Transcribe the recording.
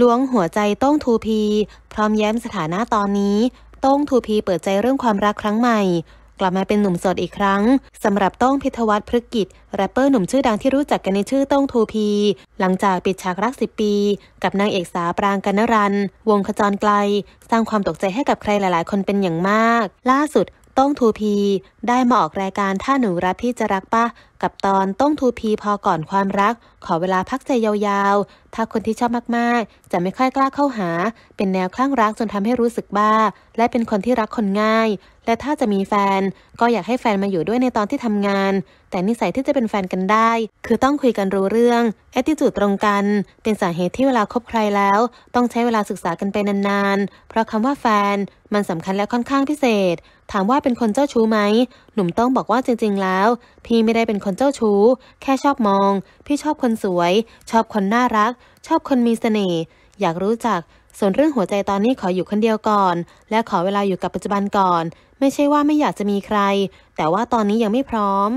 ลวงหัวใจต้งทูพี พร้อมแย้มสถานะตอนนี้ ต้งทูพีเปิดใจเรื่องความรักครั้งใหม่ กลับมาเป็นหนุ่มสดอีกครั้งสำหรับต้งพิทวัตรพฤกิจแรปเปอร์หนุ่มชื่อดังที่รู้จักกันในชื่อต้งทูพี หลังจากปิดฉากรักสิบปี กับนางเอกสาวปรางกันนรันวงขจรไกล สร้างความตกใจให้กับใครหลาย ๆ คนเป็นอย่างมาก ล่าสุดต้องทูพี ได้มาออกรายการถ้าหนูรักพี่จะรักปะกับตอนต้องทูพีพอก่อนความรัก ขอเวลาพักใจยาวๆ ถ้าคนที่ชอบมากๆจะไม่ค่อยกล้าเข้าหา เป็นแนวคลั่งรักจนทำให้รู้สึกบ้าและเป็นคนที่รักคนง่าย และถ้าจะมีแฟนก็อยากให้แฟนมาอยู่ด้วยในตอนที่ทำงาน แต่นิสัยที่จะเป็นแฟนกันได้คือต้องคุยกันรู้เรื่องแอติจูดตรงกันเป็นสาเหตุที่เวลาคบใครแล้วต้องใช้เวลาศึกษากันไปนานๆ เพราะคำว่าแฟนมันสำคัญและค่อนข้างพิเศษ ถามว่าเป็นคนเจ้าชู้ไหมหนุ่มต้องบอกว่าจริงๆ แล้ว พี่ไม่ได้เป็นคนนเจ้าชู้แค่ชอบมองพี่ชอบคนสวย ชอบคนน่ารัก ชอบคนมีเสน่ห์อยากรู้จัก ส่วนเรื่องหัวใจตอนนี้ขออยู่คนเดียวก่อน และขอเวลาอยู่กับปัจจุบันก่อน ไม่ใช่ว่าไม่อยากจะมีใคร แต่ว่าตอนนี้ยังไม่พร้อม